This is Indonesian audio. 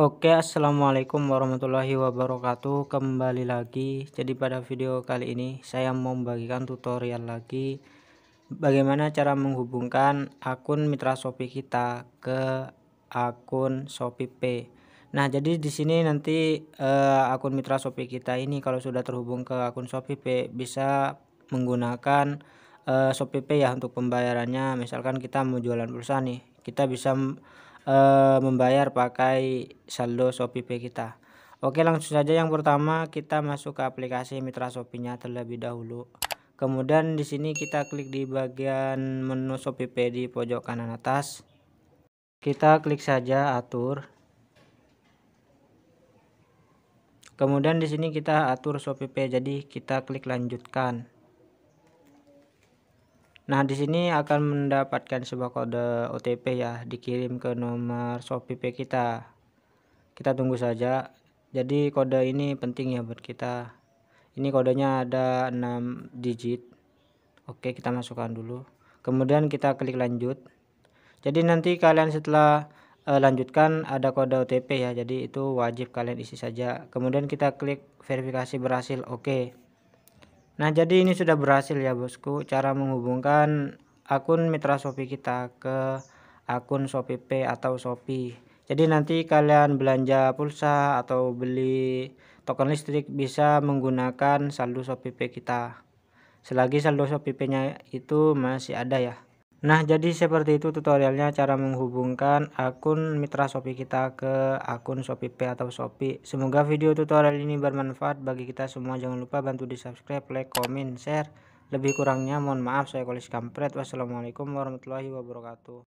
Oke assalamualaikum warahmatullahi wabarakatuh kembali lagi jadi pada video kali ini saya mau membagikan tutorial lagi bagaimana cara menghubungkan akun mitra Shopee kita ke akun Shopee Pay Nah jadi di sini nanti eh, akun mitra Shopee kita ini kalau sudah terhubung ke akun Shopee Pay bisa menggunakan eh, Shopee Pay ya untuk pembayarannya misalkan kita mau jualan pulsa nih kita bisa Eh, membayar pakai saldo ShopeePay kita. Oke langsung saja yang pertama kita masuk ke aplikasi Mitra Shopee-nya terlebih dahulu. Kemudian di sini kita klik di bagian menu ShopeePay di pojok kanan atas. Kita klik saja atur. Kemudian di sini kita atur ShopeePay jadi kita klik lanjutkan. Nah, di sini akan mendapatkan sebuah kode OTP ya, dikirim ke nomor ShopeePay kita. Kita tunggu saja. Jadi kode ini penting ya buat kita. Ini kodenya ada 6 digit. Oke, kita masukkan dulu. Kemudian kita klik lanjut. Jadi nanti kalian setelah e, lanjutkan ada kode OTP ya. Jadi itu wajib kalian isi saja. Kemudian kita klik verifikasi berhasil. Oke. Nah, jadi ini sudah berhasil ya, Bosku, cara menghubungkan akun mitra Shopee kita ke akun Shopee Pay atau Shopee. Jadi nanti kalian belanja pulsa atau beli token listrik bisa menggunakan saldo Shopee Pay kita. Selagi saldo Shopee Pay-nya itu masih ada ya. Nah, jadi seperti itu tutorialnya cara menghubungkan akun mitra Shopee kita ke akun Shopee Pay atau Shopee. Semoga video tutorial ini bermanfaat bagi kita semua. Jangan lupa bantu di-subscribe, like, komen, share. Lebih kurangnya mohon maaf saya Kolis Kampret. Wassalamualaikum warahmatullahi wabarakatuh.